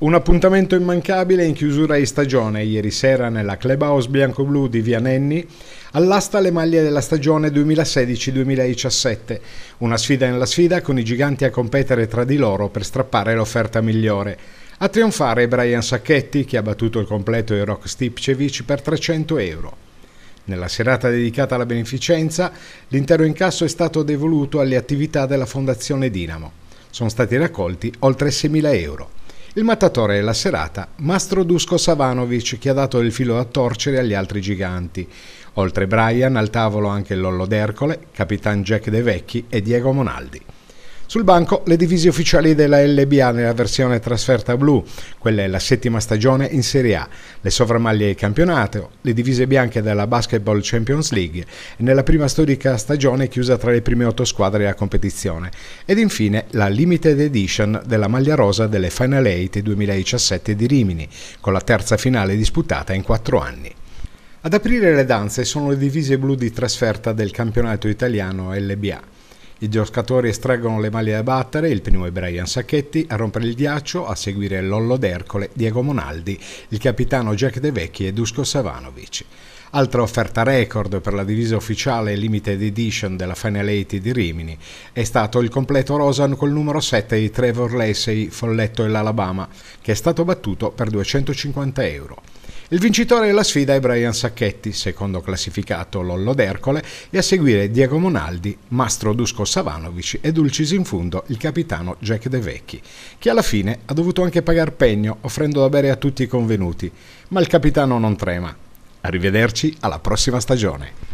Un appuntamento immancabile in chiusura di stagione ieri sera nella clubhouse bianco-blu di Via Nenni all'asta le maglie della stagione 2016-2017, una sfida nella sfida con i giganti a competere tra di loro per strappare l'offerta migliore. A trionfare Brian Sacchetti che ha battuto il completo di Rock Stipcevic per 300 euro. Nella serata dedicata alla beneficenza, l'intero incasso è stato devoluto alle attività della Fondazione Dinamo. Sono stati raccolti oltre 6.000 euro. Il mattatore della serata, Mastro Dusko Savanovic, che ha dato il filo da torcere agli altri giganti. Oltre Brian, al tavolo anche Lollo D'Ercole, Capitan Jack De Vecchi e Diego Monaldi. Sul banco le divise ufficiali della LBA nella versione trasferta blu, quella è la settima stagione in Serie A, le sovramaglie di campionato, le divise bianche della Basketball Champions League e nella prima storica stagione chiusa tra le prime otto squadre della competizione ed infine la limited edition della maglia rosa delle Final Eight 2017 di Rimini, con la terza finale disputata in quattro anni. Ad aprire le danze sono le divise blu di trasferta del campionato italiano LBA. I giocatori estraggono le maglie da battere, il primo è Brian Sacchetti, a rompere il ghiaccio, a seguire Lollo D'Ercole, Diego Monaldi, il capitano Jack De Vecchi e Dusko Savanovic. Altra offerta record per la divisa ufficiale limited edition della Final 8 di Rimini è stato il completo Rosan col numero 7 di Trevor Lacey, Folletto e l'Alabama, che è stato battuto per 250 euro. Il vincitore della sfida è Brian Sacchetti, secondo classificato Lollo D'Ercole, e a seguire Diego Monaldi, Mastro Dusko Savanovic e Dulcis in fundo il capitano Jack De Vecchi, che alla fine ha dovuto anche pagare pegno offrendo da bere a tutti i convenuti, ma il capitano non trema. Arrivederci alla prossima stagione.